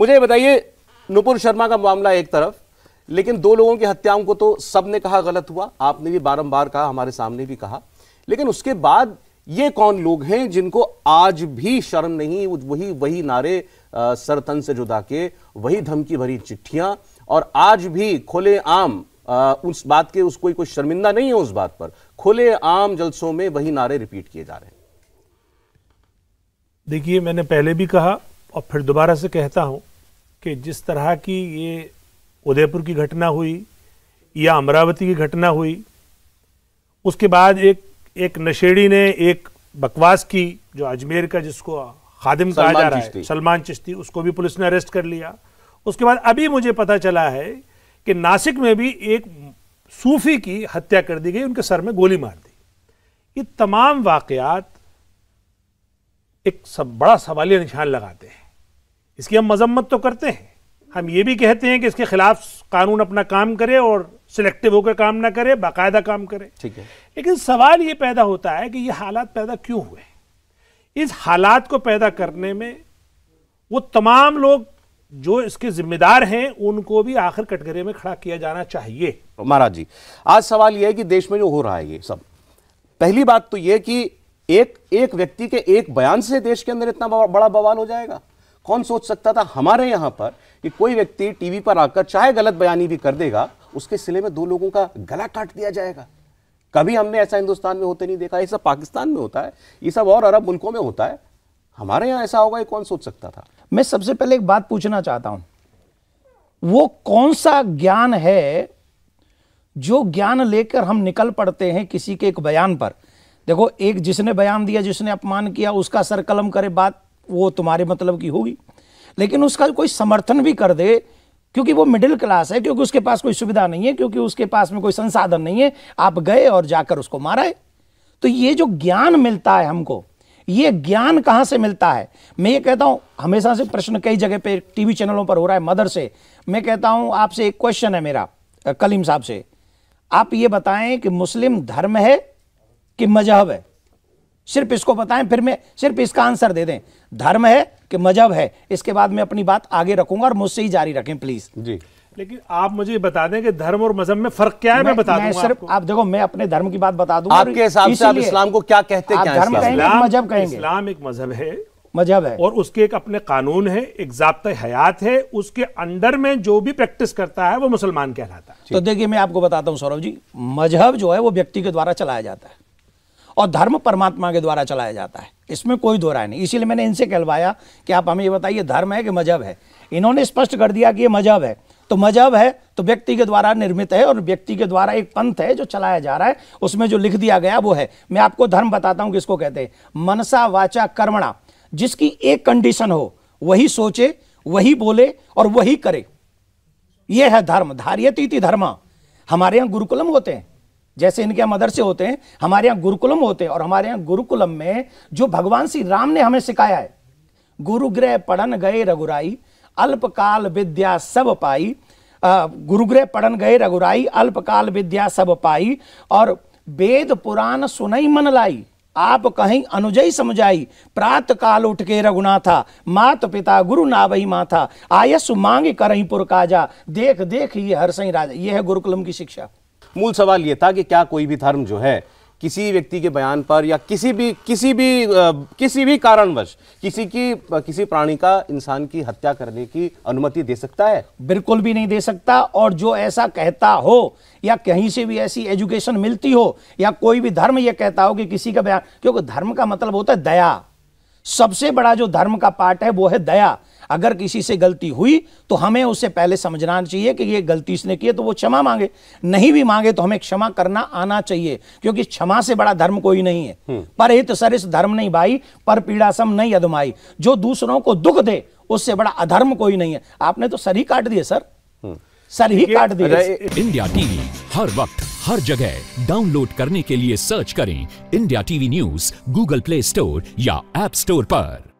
मुझे बताइए नुपुर शर्मा का मामला एक तरफ लेकिन दो लोगों की हत्याओं को तो सब ने कहा गलत हुआ आपने भी बारंबार कहा हमारे सामने भी कहा लेकिन उसके बाद ये कौन लोग हैं जिनको आज भी शर्म नहीं वही वही नारे सरतन से जुदा के वही धमकी भरी चिट्ठियां और आज भी खुले आम आ, उस बात के उसको कोई शर्मिंदा नहीं है उस बात पर खुले आम जलसों में वही नारे रिपीट किए जा रहे हैं देखिए मैंने पहले भी कहा और फिर दोबारा से कहता हूं कि जिस तरह की ये उदयपुर की घटना हुई या अमरावती की घटना हुई उसके बाद एक एक नशेड़ी ने एक बकवास की जो अजमेर का जिसको खादिम कहा जा रहा है सलमान चिश्ती उसको भी पुलिस ने अरेस्ट कर लिया उसके बाद अभी मुझे पता चला है कि नासिक में भी एक सूफी की हत्या कर दी गई उनके सर में गोली मार दी ये तमाम वाकयात एक सब बड़ा सवालिया निशान लगाते हैं इसकी हम मजम्मत तो करते हैं हम ये भी कहते हैं कि इसके खिलाफ कानून अपना काम करे और सिलेक्टिव होकर काम ना करे बाकायदा काम करे ठीक है लेकिन सवाल ये पैदा होता है कि ये हालात पैदा क्यों हुए इस हालात को पैदा करने में वो तमाम लोग जो इसके जिम्मेदार हैं उनको भी आखिर कटघरे में खड़ा किया जाना चाहिए महाराज जी आज सवाल यह है कि देश में जो हो रहा है ये सब पहली बात तो यह कि एक एक व्यक्ति के एक बयान से देश के अंदर इतना बड़ा बवाल हो जाएगा कौन सोच सकता था हमारे यहाँ पर कि कोई व्यक्ति टीवी पर आकर चाहे गलत बयानी भी कर देगा उसके सिले में दो लोगों का गला काट दिया जाएगा कभी हमने ऐसा हिंदुस्तान में होते नहीं देखा ये सब पाकिस्तान में होता है ये सब और अरब मुल्कों में होता है हमारे यहाँ ऐसा होगा ये कौन सोच सकता था मैं सबसे पहले एक बात पूछना चाहता हूँ वो कौन सा ज्ञान है जो ज्ञान लेकर हम निकल पड़ते हैं किसी के एक बयान पर देखो एक जिसने बयान दिया जिसने अपमान किया उसका सर कलम करे बात वो तुम्हारे मतलब की होगी लेकिन उसका कोई समर्थन भी कर दे क्योंकि वो मिडिल क्लास है क्योंकि उसके पास कोई सुविधा नहीं है क्योंकि उसके पास में कोई संसाधन नहीं है आप गए और जाकर उसको मारा है तो ये जो ज्ञान मिलता है हमको ये ज्ञान कहां से मिलता है मैं ये कहता हूं हमेशा से प्रश्न कई जगह पे टीवी चैनलों पर हो रहा है मदर से मैं कहता हूं आपसे एक क्वेश्चन है मेरा कलीम साहब से आप ये बताएं कि मुस्लिम धर्म है कि मजहब है सिर्फ इसको बताएं फिर मैं सिर्फ इसका आंसर दे दें धर्म है कि मजहब है इसके बाद मैं अपनी बात आगे रखूंगा और मुझसे ही जारी रखें प्लीज जी लेकिन आप मुझे बता दें कि धर्म और मजहब में फर्क क्या है मैं, मैं बता मैं सिर्फ आप देखो मैं अपने धर्म की बात बता दूंगा आपके हिसाब से आप इस्लाम को क्या कहते हैं धर्म कहेंगे मजहब कहेंगे इस्लाम एक मजहब है मजहब है और उसके एक अपने कानून है एक जबता हयात है उसके अंडर में जो भी प्रैक्टिस करता है वो मुसलमान कहलाता है तो देखिए मैं आपको बताता हूँ सौरभ जी मजहब जो है वो व्यक्ति के द्वारा चलाया जाता है और धर्म परमात्मा के द्वारा चलाया जाता है इसमें कोई दो राय नहीं इसीलिए मैंने इनसे कहलवाया कि आप हमें ये बताइए धर्म है कि मजहब है इन्होंने स्पष्ट कर दिया कि ये मजहब है तो मजहब है तो व्यक्ति के द्वारा निर्मित है और व्यक्ति के द्वारा एक पंथ है जो चलाया जा रहा है उसमें जो लिख दिया गया वो है मैं आपको धर्म बताता हूं किसको कहते हैं मनसा वाचा कर्मणा जिसकी एक कंडीशन हो वही सोचे वही बोले और वही करे यह है धर्म धार्यती धर्म हमारे यहां गुरुकुलम होते हैं जैसे इनके यहाँ मदरसे होते हैं हमारे यहाँ गुरुकुलम होते हैं और हमारे यहाँ गुरुकुलम में जो भगवान श्री राम ने हमें सिखाया है गुरुग्रह पढ़न गए रघुराई अल्पकाल विद्या सब पाई गुरुग्रह पढ़न गए रघुराई अल्पकाल विद्या सब पाई और वेद पुराण सुनई मन लाई आप कहीं अनुजय समझाई प्रात काल उठ के रघुनाथा मात पिता गुरु नावई माथा आयस मांग कर पुर पुरकाजा देख देख ये हर सही राजा ये है गुरुकुलम की शिक्षा मूल सवाल ये था कि क्या कोई भी धर्म जो है किसी व्यक्ति के बयान पर या किसी भी किसी भी किसी भी कारणवश किसी की किसी प्राणी का इंसान की हत्या करने की अनुमति दे सकता है बिल्कुल भी नहीं दे सकता और जो ऐसा कहता हो या कहीं से भी ऐसी एजुकेशन मिलती हो या कोई भी धर्म यह कहता हो कि किसी का बयान क्योंकि धर्म का मतलब होता है दया सबसे बड़ा जो धर्म का पार्ट है वो है दया अगर किसी से गलती हुई तो हमें उसे पहले समझना चाहिए कि ये गलती इसने की है तो वो क्षमा मांगे नहीं भी मांगे तो हमें क्षमा करना आना चाहिए क्योंकि क्षमा से बड़ा धर्म कोई नहीं है हम्म। पर हित सरिस धर्म नहीं भाई पर पीड़ा सम नहीं अदमाई जो दूसरों को दुख दे उससे बड़ा अधर्म कोई नहीं है आपने तो सर ही काट दिए सर हम्म। सर ही काट दिए इंडिया टीवी हर वक्त हर जगह डाउनलोड करने के लिए सर्च करें India TV news Google Play Store या एप स्टोर पर